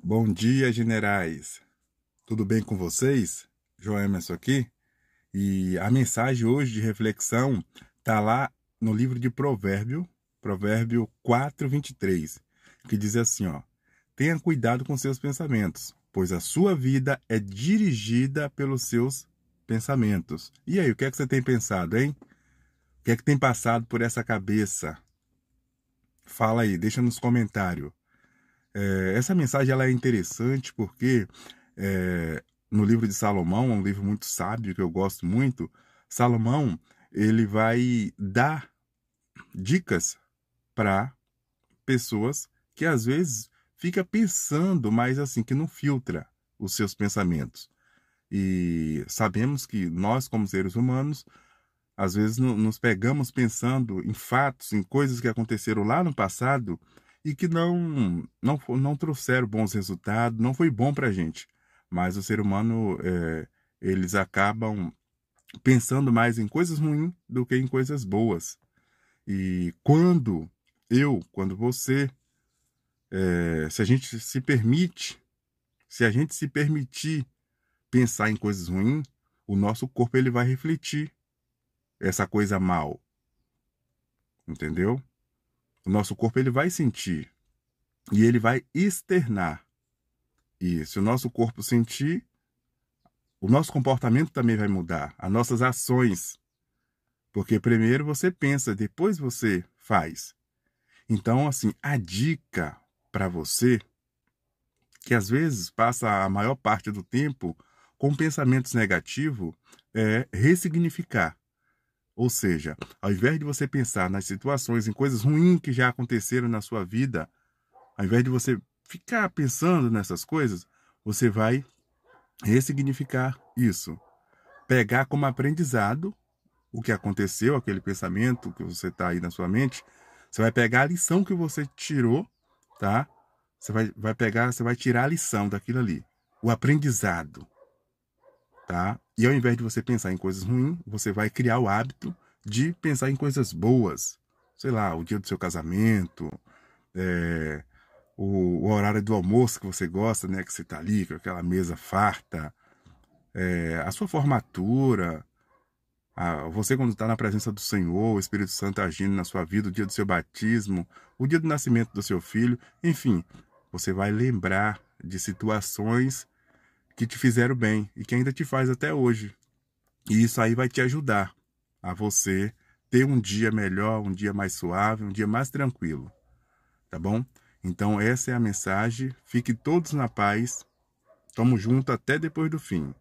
Bom dia, generais! Tudo bem com vocês? João Emerson aqui. E a mensagem hoje de reflexão está lá no livro de Provérbio, Provérbio 4, 23, que diz assim, ó, Tenha cuidado com seus pensamentos, pois a sua vida é dirigida pelos seus pensamentos. E aí, o que é que você tem pensado, hein? O que é que tem passado por essa cabeça? Fala aí, deixa nos comentários. É, essa mensagem ela é interessante porque é, no livro de Salomão, é um livro muito sábio que eu gosto muito, Salomão ele vai dar dicas para pessoas que às vezes fica pensando, mas assim que não filtra os seus pensamentos. E sabemos que nós como seres humanos às vezes nos pegamos pensando em fatos, em coisas que aconteceram lá no passado e que não, não, não trouxeram bons resultados, não foi bom para a gente. Mas o ser humano, é, eles acabam pensando mais em coisas ruins do que em coisas boas. E quando eu, quando você, é, se a gente se permite, se a gente se permitir pensar em coisas ruins, o nosso corpo ele vai refletir essa coisa mal. Entendeu? O nosso corpo ele vai sentir e ele vai externar. E se o nosso corpo sentir, o nosso comportamento também vai mudar, as nossas ações. Porque primeiro você pensa, depois você faz. Então, assim, a dica para você, que às vezes passa a maior parte do tempo com pensamentos negativos, é ressignificar. Ou seja, ao invés de você pensar nas situações, em coisas ruins que já aconteceram na sua vida, ao invés de você ficar pensando nessas coisas, você vai ressignificar isso. Pegar como aprendizado o que aconteceu, aquele pensamento que você está aí na sua mente. Você vai pegar a lição que você tirou, tá? Você vai, vai pegar, você vai tirar a lição daquilo ali. O aprendizado, tá? E ao invés de você pensar em coisas ruins, você vai criar o hábito de pensar em coisas boas. Sei lá, o dia do seu casamento, é, o, o, horário do almoço que você gosta, né? Que você está ali com aquela mesa farta, é, a sua formatura, a, você quando está na presença do Senhor, o Espírito Santo agindo na sua vida, o dia do seu batismo, o dia do nascimento do seu filho, enfim, você vai lembrar de situações que te fizeram bem e que ainda te faz até hoje. E isso aí vai te ajudar a você ter um dia melhor, um dia mais suave, um dia mais tranquilo. Tá bom? Então essa é a mensagem. fique todos na paz. Tamo junto até depois do fim.